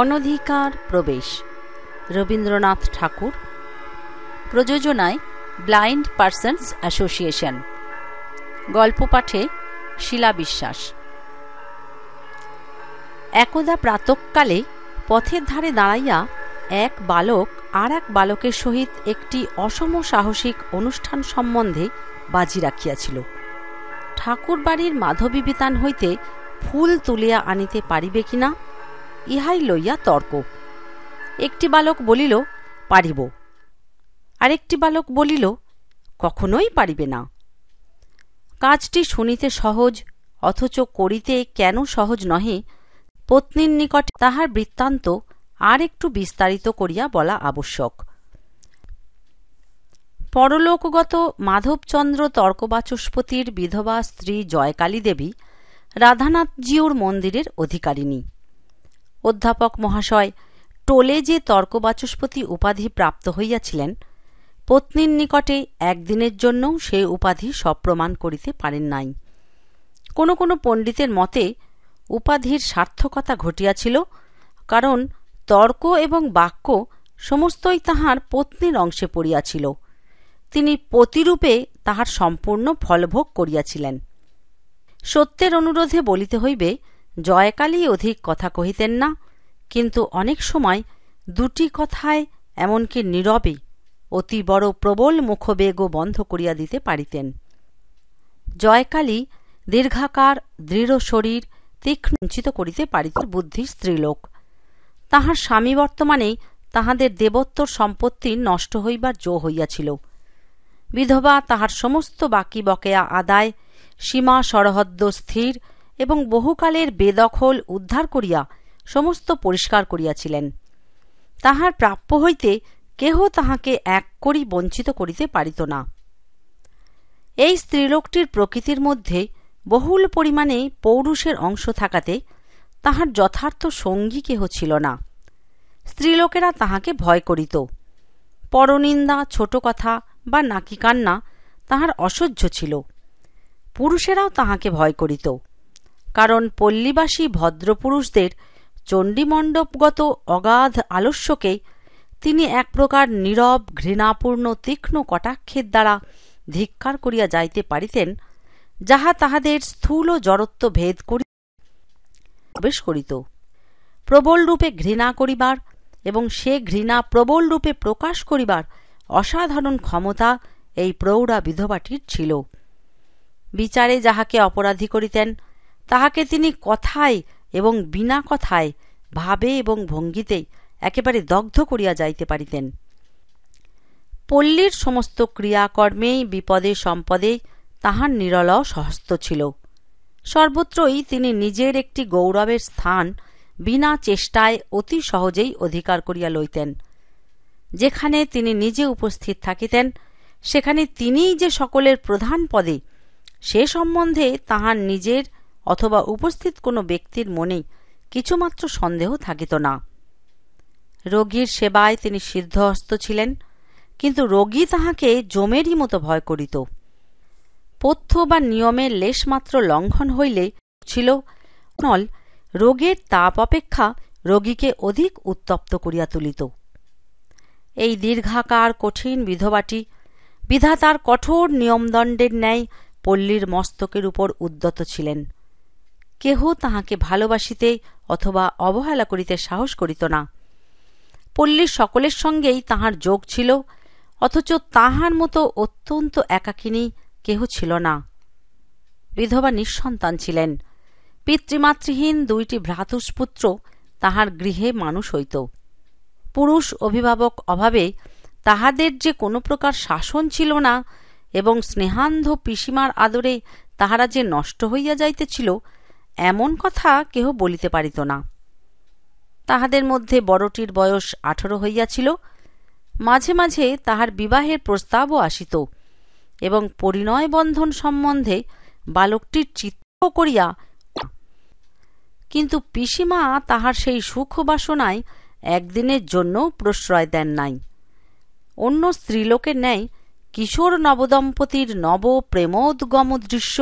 অনধিকার প্রবেশ রবীন্দ্রনাথ ঠাকুর প্রযোজনায় blind persons association গল্প পাঠে শিলা বিশ্বাস একদা প্রাতকালে পথের ধারে দাঁড়াইয়া এক বালক আর এক বালকের সহিত একটি অসম সাহসিক অনুষ্ঠান সম্বন্ধে বাজি রাখিয়াছিল ঠাকুরবাড়ির মাধবী বিতান হইতে ফুল তুলিয়া আনিতে পারিবে কিনা ইহাই লইয়া তর্ক একটি বালক বলিল পারিব আরেকটি বালক বলিল কখনোই পারিবে না কাজটি শুনিতে সহজ অথচ করিতে কেন সহজ নহে পত্নীর নিকট তাহার বৃত্তান্ত আর একটু বিস্তারিত করিয়া বলা আবশ্যক পরলোকগত মাধবচন্দ্র তর্কবাচস্পতির বিধবা স্ত্রী জয়কালী দেবী রাধানাথজিউর মন্দিরের অধিকারিণী অধ্যাপক মহাশয় টোলে যে তর্কবাচস্পতি উপাধি প্রাপ্ত হইয়াছিলেন পত্নীর নিকটে একদিনের জন্যও সে উপাধি সপ্রমাণ করিতে পারেন নাই কোনো কোনো পণ্ডিতের মতে উপাধির সার্থকতা ঘটিয়াছিল কারণ তর্ক এবং বাক্য সমস্তই তাহার পত্নীর অংশে পড়িয়াছিল তিনি পতিরূপে তাহার সম্পূর্ণ ফলভোগ করিয়াছিলেন সত্যের অনুরোধে বলিতে হইবে জয়কালী অধিক কথা কহিতেন না কিন্তু অনেক সময় দুটি কথায় এমনকি নীরবে অতি বড় প্রবল মুখবেগও বন্ধ করিয়া দিতে পারিতেন জয়কালী দীর্ঘাকার দৃঢ় শরীর তীক্ষ্ণিত করিতে পারিত বুদ্ধির স্ত্রীলোক তাহার স্বামী বর্তমানে তাহাদের দেবত্বর সম্পত্তি নষ্ট হইবার জো হইয়াছিল বিধবা তাহার সমস্ত বাকি বকেয়া আদায় সীমা সরহদ্দ স্থির এবং বহুকালের বেদখল উদ্ধার করিয়া সমস্ত পরিষ্কার করিয়াছিলেন তাহার প্রাপ্য হইতে কেহ তাহাকে এক করি বঞ্চিত করিতে পারিত না এই স্ত্রীলোকটির প্রকৃতির মধ্যে বহুল পরিমাণে পৌরুষের অংশ থাকাতে তাহার যথার্থ সঙ্গী কেহ ছিল না স্ত্রীলোকেরা তাহাকে ভয় করিত পরনিন্দা ছোট কথা বা নাকি কান্না তাহার অসহ্য ছিল পুরুষেরাও তাহাকে ভয় করিত কারণ পল্লীবাসী ভদ্রপুরুষদের চণ্ডীমণ্ডপগত অগাধ আলস্যকে তিনি এক প্রকার নীরব ঘৃণাপূর্ণ তীক্ষ্ণ কটাক্ষের দ্বারা ধিক্কার করিয়া যাইতে পারিতেন যাহা তাহাদের স্থূল জড়ত্ব ভেদ করি প্রবেশ করিত প্রবল রূপে ঘৃণা করিবার এবং সে ঘৃণা প্রবল রূপে প্রকাশ করিবার অসাধারণ ক্ষমতা এই প্রৌঢ়া বিধবাটির ছিল বিচারে যাহাকে অপরাধী করিতেন তাহাকে তিনি কথায় এবং বিনা কথায় ভাবে এবং ভঙ্গিতেই একেবারে দগ্ধ করিয়া যাইতে পারিতেন পল্লীর সমস্ত ক্রিয়াকর্মেই বিপদে সম্পদে তাহার নিরল সহস্ত ছিল সর্বত্রই তিনি নিজের একটি গৌরবের স্থান বিনা চেষ্টায় অতি সহজেই অধিকার করিয়া লইতেন যেখানে তিনি নিজে উপস্থিত থাকিতেন সেখানে তিনিই যে সকলের প্রধান পদে সে সম্বন্ধে তাহার নিজের অথবা উপস্থিত কোনো ব্যক্তির মনে কিছুমাত্র সন্দেহ থাকিত না রোগীর সেবায় তিনি সিদ্ধহস্ত ছিলেন কিন্তু রোগী তাহাকে জমেরই মতো ভয় করিত পথ্য বা নিয়মের লেশমাত্র লঙ্ঘন হইলে ছিল নল রোগের তাপ অপেক্ষা রোগীকে অধিক উত্তপ্ত করিয়া তুলিত এই দীর্ঘাকার কঠিন বিধবাটি বিধাতার কঠোর নিয়মদণ্ডের ন্যায় পল্লীর মস্তকের উপর উদ্যত ছিলেন কেহ তাহাকে ভালোবাসিতে অথবা অবহেলা করিতে সাহস করিত না পল্লীর সকলের সঙ্গেই তাহার যোগ ছিল অথচ তাহার মতো অত্যন্ত একাকিনী কেহ ছিল না বিধবা নিঃসন্তান ছিলেন পিতৃমাতৃহীন দুইটি ভ্রাতুষ্পুত্র তাহার গৃহে মানুষ হইত পুরুষ অভিভাবক অভাবে তাহাদের যে কোনো প্রকার শাসন ছিল না এবং স্নেহান্ধ পিসিমার আদরে তাহারা যে নষ্ট হইয়া যাইতেছিল এমন কথা কেহ বলিতে পারিত না তাহাদের মধ্যে বড়টির বয়স আঠারো হইয়াছিল মাঝে মাঝে তাহার বিবাহের প্রস্তাবও আসিত এবং পরিণয় বন্ধন সম্বন্ধে বালকটির চিত্র করিয়া কিন্তু পিসিমা তাহার সেই সুখ বাসনায় একদিনের জন্য প্রশ্রয় দেন নাই অন্য স্ত্রীলোকের ন্যায় কিশোর নবদম্পতির নব প্রেমোদ্গম দৃশ্য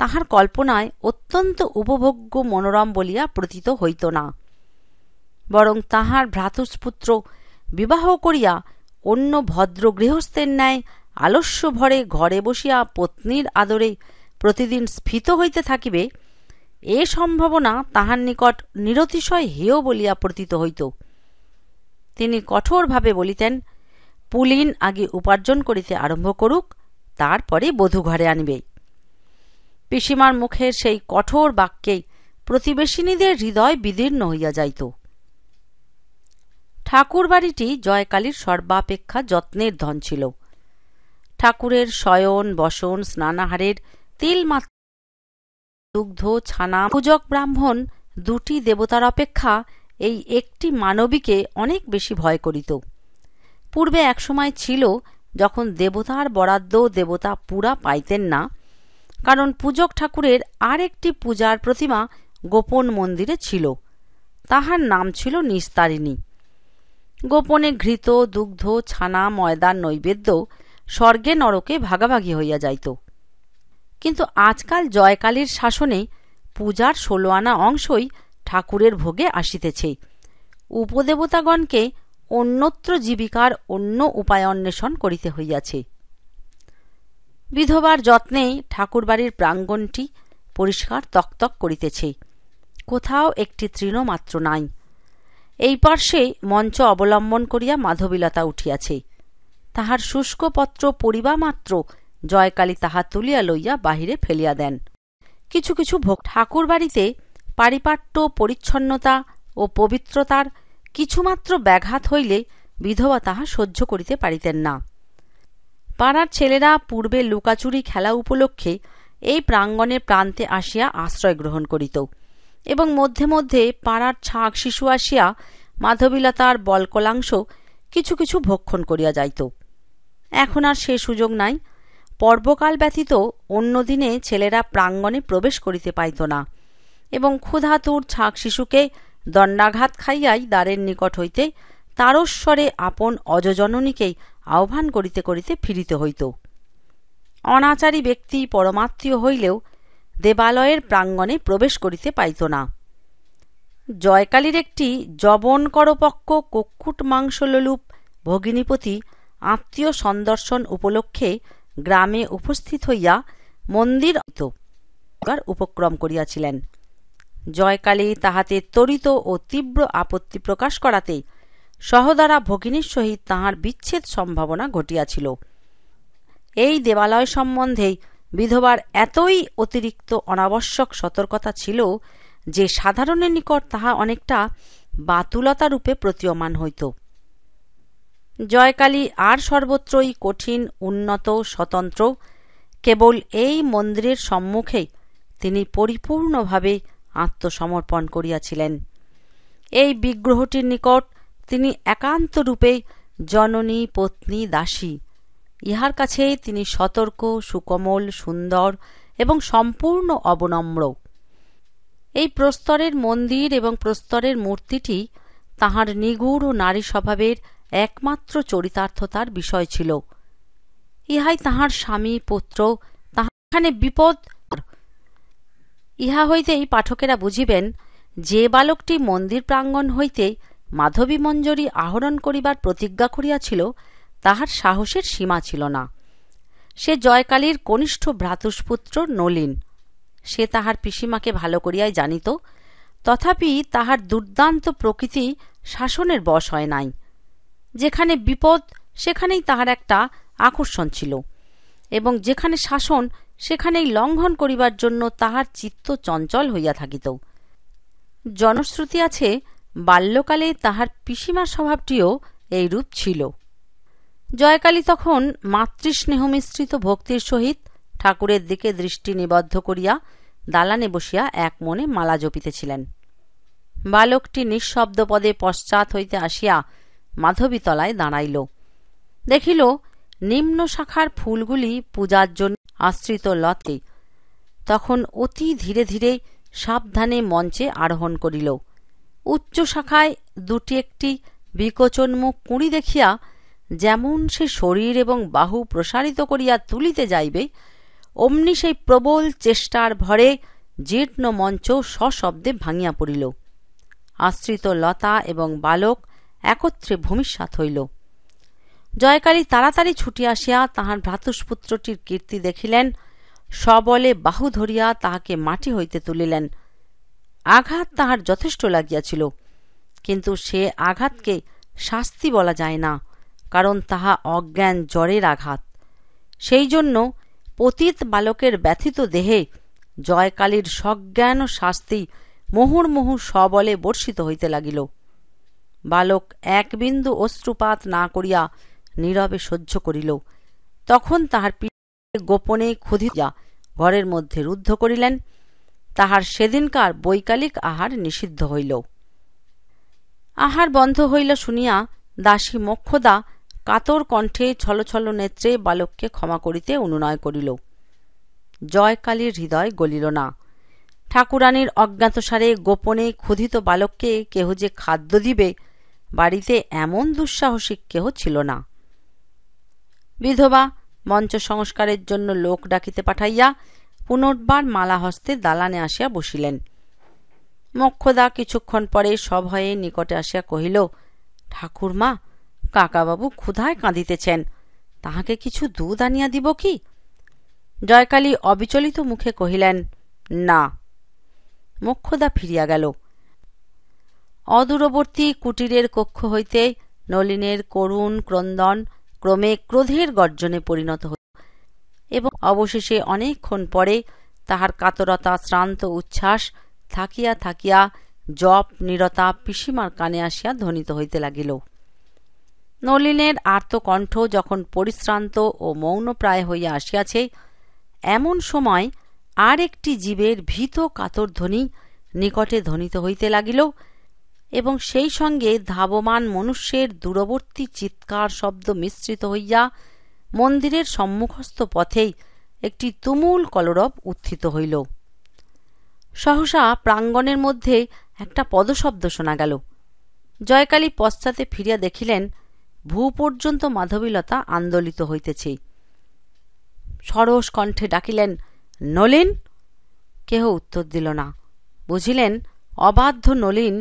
তাহার কল্পনায় অত্যন্ত উপভোগ্য মনোরম বলিয়া প্রতীত হইত না বরং তাহার ভ্রাতুষ্পুত্র বিবাহ করিয়া অন্য ভদ্র গৃহস্থের ন্যায় আলস্য ভরে ঘরে বসিয়া পত্নীর আদরে প্রতিদিন স্ফীত হইতে থাকিবে এ সম্ভাবনা তাহার নিকট নিরতিশয় হেয় বলিয়া প্রতীত হইত তিনি কঠোরভাবে বলিতেন পুলিন আগে উপার্জন করিতে আরম্ভ করুক তারপরে বধূঘরে আনিবে পিসিমার মুখের সেই কঠোর বাক্যেই প্রতিবেশিনীদের হৃদয় বিদীর্ণ হইয়া যাইত ঠাকুর বাড়িটি জয়কালীর সর্বাপেক্ষা যত্নের ধন ছিল ঠাকুরের শয়ন বসন স্নানাহারের তিলমাত্র দুগ্ধ ছানা পূজক ব্রাহ্মণ দুটি দেবতার অপেক্ষা এই একটি মানবীকে অনেক বেশি ভয় করিত পূর্বে একসময় ছিল যখন দেবতার বরাদ্দ দেবতা পুরা পাইতেন না কারণ পূজক ঠাকুরের আর একটি পূজার প্রতিমা গোপন মন্দিরে ছিল তাহার নাম ছিল নিস্তারিণী গোপনে ঘৃত দুগ্ধ ছানা ময়দার নৈবেদ্য স্বর্গে নরকে ভাগাভাগি হইয়া যাইত কিন্তু আজকাল জয়কালীর শাসনে পূজার ষোলো আনা অংশই ঠাকুরের ভোগে আসিতেছে উপদেবতাগণকে অন্যত্র জীবিকার অন্য উপায় অন্বেষণ করিতে হইয়াছে বিধবার যত্নে ঠাকুরবাড়ির প্রাঙ্গণটি পরিষ্কার তকতক করিতেছে কোথাও একটি তৃণ মাত্র নাই এই পার্শ্বে মঞ্চ অবলম্বন করিয়া মাধবীলতা উঠিয়াছে তাহার শুষ্কপত্র পড়িবা মাত্র জয়কালী তাহা তুলিয়া লইয়া বাহিরে ফেলিয়া দেন কিছু কিছু ভোগ ঠাকুর বাড়িতে পারিপাট্য পরিচ্ছন্নতা ও পবিত্রতার কিছুমাত্র ব্যাঘাত হইলে বিধবা তাহা সহ্য করিতে পারিতেন না পাড়ার ছেলেরা পূর্বে লুকাচুরি খেলা উপলক্ষে এই প্রাঙ্গণের প্রান্তে আসিয়া আশ্রয় গ্রহণ করিত এবং মধ্যে মধ্যে পাড়ার ছাঁক শিশু আসিয়া মাধবীলতার বলকলাংশ কিছু কিছু ভক্ষণ করিয়া যাইত এখন আর সে সুযোগ নাই পর্বকাল ব্যতীত অন্যদিনে ছেলেরা প্রাঙ্গণে প্রবেশ করিতে পাইত না এবং ক্ষুধাতুর ছাঁক শিশুকে দণ্ডাঘাত খাইয়াই দ্বারের নিকট হইতে তারস্বরে আপন অজজননীকেই আহ্বান করিতে করিতে ফিরিতে হইত অনাচারী ব্যক্তি পরমাত্মীয় হইলেও দেবালয়ের প্রাঙ্গণে প্রবেশ করিতে পাইত না জয়কালীর একটি জবন করপক্ষ কক্ষুট মাংসললুপ ভগিনীপতি আত্মীয় সন্দর্শন উপলক্ষে গ্রামে উপস্থিত হইয়া মন্দির উপক্রম করিয়াছিলেন জয়কালী তাহাতে তরিত ও তীব্র আপত্তি প্রকাশ করাতে সহদারা ভগিনীর সহিত তাঁহার বিচ্ছেদ সম্ভাবনা ঘটিয়াছিল এই দেবালয় সম্বন্ধেই বিধবার এতই অতিরিক্ত অনাবশ্যক সতর্কতা ছিল যে সাধারণের নিকট তাহা অনেকটা বাতুলতা রূপে প্রতীয়মান হইত জয়কালী আর সর্বত্রই কঠিন উন্নত স্বতন্ত্র কেবল এই মন্দিরের সম্মুখেই তিনি পরিপূর্ণভাবে আত্মসমর্পণ করিয়াছিলেন এই বিগ্রহটির নিকট তিনি একান্ত রূপে জননী পত্নী দাসী ইহার কাছে তিনি সতর্ক সুকমল সুন্দর এবং সম্পূর্ণ অবনম্র এই প্রস্তরের মন্দির এবং প্রস্তরের মূর্তিটি তাহার নিগুড় ও নারী স্বভাবের একমাত্র চরিতার্থতার বিষয় ছিল ইহাই তাহার স্বামী পুত্র তাহাখানে বিপদ ইহা হইতেই পাঠকেরা বুঝিবেন যে বালকটি মন্দির প্রাঙ্গণ হইতে মাধবী মঞ্জরী আহরণ করিবার প্রতিজ্ঞা করিয়াছিল তাহার সাহসের সীমা ছিল না সে জয়কালীর কনিষ্ঠ ভ্রাতুষ্পুত্র নলিন সে তাহার পিসিমাকে ভালো করিয়াই জানিত তথাপি তাহার দুর্দান্ত প্রকৃতি শাসনের বশ হয় নাই যেখানে বিপদ সেখানেই তাহার একটা আকর্ষণ ছিল এবং যেখানে শাসন সেখানেই লঙ্ঘন করিবার জন্য তাহার চিত্ত চঞ্চল হইয়া থাকিত জনশ্রুতি আছে বাল্যকালে তাহার পিসিমার স্বভাবটিও এইরূপ ছিল জয়কালী তখন মাতৃস্নেহমিশ্রিত ভক্তির সহিত ঠাকুরের দিকে দৃষ্টি নিবদ্ধ করিয়া দালানে বসিয়া এক মনে মালা জপিতেছিলেন বালকটি নিঃশব্দ পদে পশ্চাৎ হইতে আসিয়া মাধবীতলায় দাঁড়াইল দেখিল নিম্ন শাখার ফুলগুলি পূজার জন্য আশ্রিত লতে তখন অতি ধীরে ধীরে সাবধানে মঞ্চে আরোহণ করিল উচ্চ শাখায় দুটি একটি বিকোচনমুখ কুঁড়ি দেখিয়া যেমন সে শরীর এবং বাহু প্রসারিত করিয়া তুলিতে যাইবে অমনি সেই প্রবল চেষ্টার ভরে জীর্ণ মঞ্চ সশব্দে ভাঙিয়া পড়িল আশ্রিত লতা এবং বালক একত্রে ভূমিষ্যাত হইল জয়কালী তাড়াতাড়ি ছুটি আসিয়া তাহার ভ্রাতুষ্পুত্রটির কীর্তি দেখিলেন সবলে বাহু ধরিয়া তাহাকে মাটি হইতে তুলিলেন আঘাত তাহার যথেষ্ট লাগিয়াছিল কিন্তু সে আঘাতকে শাস্তি বলা যায় না কারণ তাহা অজ্ঞান জ্বরের আঘাত সেই জন্য পতিত বালকের ব্যথিত দেহে জয়কালীর সজ্ঞান ও শাস্তি মুহুর্মুহু সবলে বর্ষিত হইতে লাগিল বালক এক বিন্দু অশ্রুপাত না করিয়া নীরবে সহ্য করিল তখন তাহার পিঠে গোপনে ক্ষুধিয়া ঘরের মধ্যে রুদ্ধ করিলেন তাহার সেদিনকার বৈকালিক আহার নিষিদ্ধ হইল আহার বন্ধ হইল শুনিয়া দাসী মক্ষদা কাতর কণ্ঠে ছলছল নেত্রে বালককে ক্ষমা করিতে অনুনয় করিল জয়কালীর হৃদয় গলিল না ঠাকুরানীর অজ্ঞাতসারে গোপনে ক্ষুধিত বালককে কেহ যে খাদ্য দিবে বাড়িতে এমন দুঃসাহসিক কেহ ছিল না বিধবা মঞ্চ সংস্কারের জন্য লোক ডাকিতে পাঠাইয়া পুনর্বার মালা হস্তে দালানে আসিয়া বসিলেন মক্ষদা কিছুক্ষণ পরে সভয়ে নিকটে আসিয়া কহিল ঠাকুরমা কাকাবাবু ক্ষুধায় কাঁদিতেছেন তাহাকে কিছু দুধ আনিয়া দিব কি জয়কালী অবিচলিত মুখে কহিলেন না মক্ষদা ফিরিয়া গেল অদূরবর্তী কুটিরের কক্ষ হইতে নলিনের করুণ ক্রন্দন ক্রমে ক্রোধের গর্জনে পরিণত হইল এবং অবশেষে অনেকক্ষণ পরে তাহার কাতরতা শ্রান্ত উচ্ছ্বাস থাকিয়া থাকিয়া জপ নিরতা পিসিমার কানে আসিয়া ধ্বনিত হইতে লাগিল নলিনের আর্তকণ্ঠ যখন পরিশ্রান্ত ও মৌনপ্রায় হইয়া আসিয়াছে এমন সময় আর একটি জীবের ভীত কাতর ধ্বনি নিকটে ধ্বনিত হইতে লাগিল এবং সেই সঙ্গে ধাবমান মনুষ্যের দূরবর্তী চিৎকার শব্দ মিশ্রিত হইয়া মন্দিরের সম্মুখস্থ পথেই একটি তুমুল কলরব উত্থিত হইল সহসা প্রাঙ্গণের মধ্যে একটা পদশব্দ শোনা গেল জয়কালী পশ্চাতে ফিরিয়া দেখিলেন ভূ পর্যন্ত মাধবীলতা আন্দোলিত হইতেছে সরস কণ্ঠে ডাকিলেন নলিন কেহ উত্তর দিল না বুঝিলেন অবাধ্য নলিন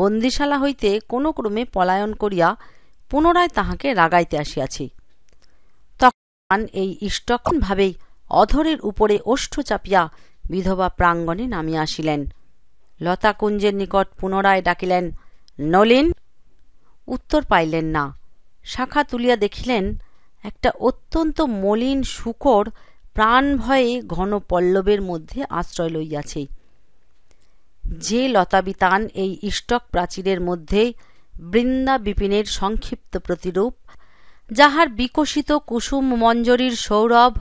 বন্দিশালা হইতে কোনো ক্রমে পলায়ন করিয়া পুনরায় তাহাকে রাগাইতে আসিয়াছি আন এই ভাবেই অধরের উপরে ওষ্ঠ চাপিয়া বিধবা প্রাঙ্গণে নামিয়া আসিলেন লতাকুঞ্জের নিকট পুনরায় ডাকিলেন নলিন উত্তর পাইলেন না শাখা তুলিয়া দেখিলেন একটা অত্যন্ত মলিন শুকর প্রাণ ভয়ে ঘন পল্লবের মধ্যে আশ্রয় লইয়াছে যে লতাবিতান এই ইষ্টক প্রাচীরের মধ্যেই বৃন্দা বিপিনের সংক্ষিপ্ত প্রতিরূপ যাহার বিকশিত কুসুম মঞ্জরীর সৌরভ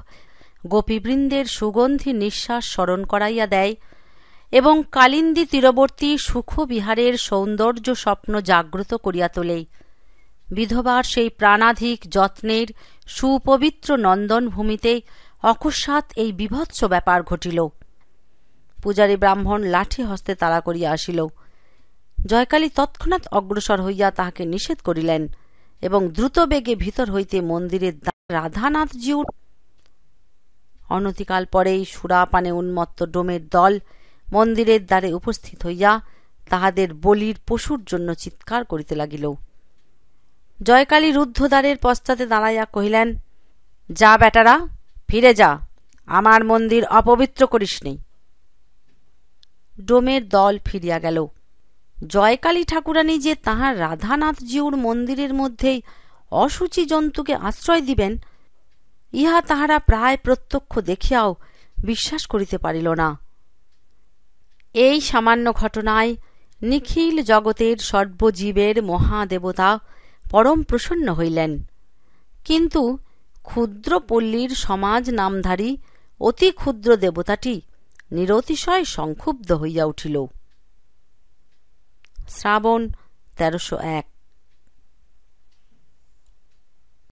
গোপীবৃন্দের সুগন্ধি নিঃশ্বাস স্মরণ করাইয়া দেয় এবং কালিন্দি তীরবর্তী সুখবিহারের সৌন্দর্য স্বপ্ন জাগ্রত করিয়া তোলে বিধবার সেই প্রাণাধিক যত্নের সুপবিত্র নন্দনভূমিতে অকস্মাৎ এই বিভৎস ব্যাপার ঘটিল পূজারী ব্রাহ্মণ লাঠি হস্তে তাড়া করিয়া আসিল জয়কালী তৎক্ষণাৎ অগ্রসর হইয়া তাহাকে নিষেধ করিলেন এবং দ্রুত বেগে ভিতর হইতে মন্দিরের রাধানাথজিউ অনতিকাল পরেই সুরাপানে উন্মত্ত ডোমের দল মন্দিরের দ্বারে উপস্থিত হইয়া তাহাদের বলির পশুর জন্য চিৎকার করিতে লাগিল জয়কালী রুদ্ধদ্বারের পশ্চাতে দাঁড়াইয়া কহিলেন যা বেটারা ফিরে যা আমার মন্দির অপবিত্র করিস নেই ডোমের দল ফিরিয়া গেল জয়কালী ঠাকুরানী যে তাঁহার রাধানাথজিউর মন্দিরের মধ্যেই অসুচি জন্তুকে আশ্রয় দিবেন ইহা তাহারা প্রায় প্রত্যক্ষ দেখিয়াও বিশ্বাস করিতে পারিল না এই সামান্য ঘটনায় নিখিল জগতের সর্বজীবের মহাদেবতা পরম প্রসন্ন হইলেন কিন্তু ক্ষুদ্র পল্লীর সমাজ নামধারী অতি ক্ষুদ্র দেবতাটি নিরতিশয় সংক্ষুব্ধ হইয়া উঠিল শ্রাবণ তেরোশো এক